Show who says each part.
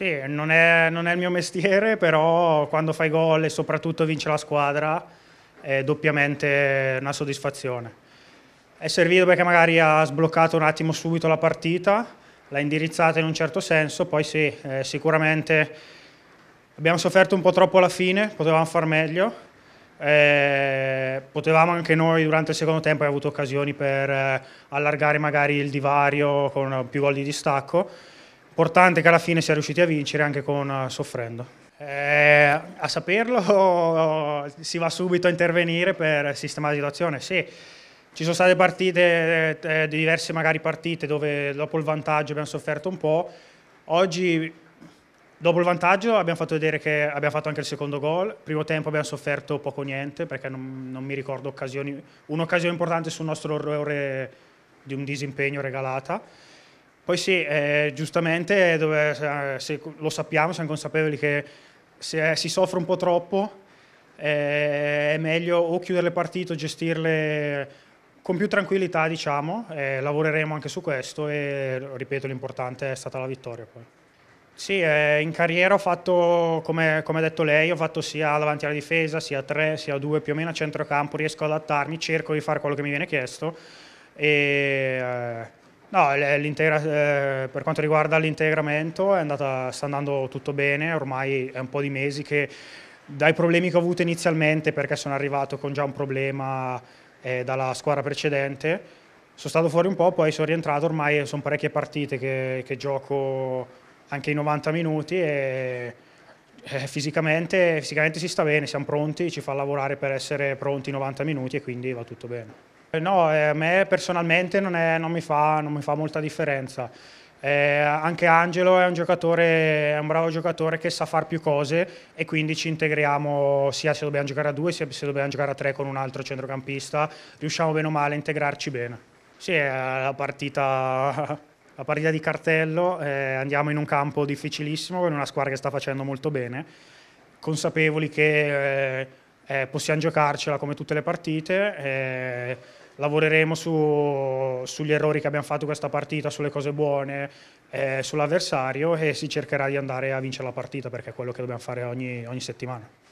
Speaker 1: Sì, non è, non è il mio mestiere, però quando fai gol e soprattutto vince la squadra è doppiamente una soddisfazione. È servito perché magari ha sbloccato un attimo subito la partita, l'ha indirizzata in un certo senso, poi sì, eh, sicuramente abbiamo sofferto un po' troppo alla fine, potevamo far meglio, eh, potevamo anche noi durante il secondo tempo aver avuto occasioni per eh, allargare magari il divario con più gol di distacco, Importante che alla fine si è riusciti a vincere anche con eh, soffrendo. Eh, a saperlo si va subito a intervenire per sistemare la situazione, sì. Ci sono state partite, eh, eh, diverse magari partite dove dopo il vantaggio abbiamo sofferto un po'. Oggi dopo il vantaggio abbiamo fatto vedere che abbiamo fatto anche il secondo gol. Primo tempo abbiamo sofferto poco o niente perché non, non mi ricordo occasioni, un'occasione importante sul nostro orrore di un disimpegno regalata. Poi sì, eh, giustamente eh, dove, eh, se lo sappiamo, siamo consapevoli che se eh, si soffre un po' troppo eh, è meglio o chiudere le partite o gestirle con più tranquillità, diciamo, eh, lavoreremo anche su questo e ripeto l'importante è stata la vittoria poi. Sì, eh, in carriera ho fatto, come, come, ha detto lei, ho fatto sia davanti alla difesa, sia a tre, sia a due, più o meno a centrocampo, riesco ad adattarmi, cerco di fare quello che mi viene chiesto e No, eh, per quanto riguarda l'integramento andata, sta andando tutto bene, ormai è un po' di mesi che dai problemi che ho avuto inizialmente perché sono arrivato con già un problema eh, dalla squadra precedente, sono stato fuori un po', poi sono rientrato, ormai sono parecchie partite che, che gioco anche i 90 minuti e eh, fisicamente, fisicamente si sta bene, siamo pronti, ci fa lavorare per essere pronti i 90 minuti e quindi va tutto bene. Eh, no, eh, a me personalmente non, è, non, mi fa, non, mi fa, molta differenza. Eh, anche Angelo è un, è un, bravo giocatore che sa fare più cose e quindi ci integriamo sia se dobbiamo giocare a due sia se dobbiamo giocare a tre con un altro centrocampista. Riusciamo bene o male a integrarci bene. Sì, è la partita la partita di cartello, eh, andiamo in un campo difficilissimo con una squadra che sta facendo molto bene, consapevoli che eh, eh, possiamo giocarcela come tutte le partite. Eh, lavoreremo su, sugli errori che abbiamo fatto questa partita, sulle cose buone, eh, sull'avversario e si cercherà di andare a vincere la partita perché è quello che dobbiamo fare ogni, ogni settimana.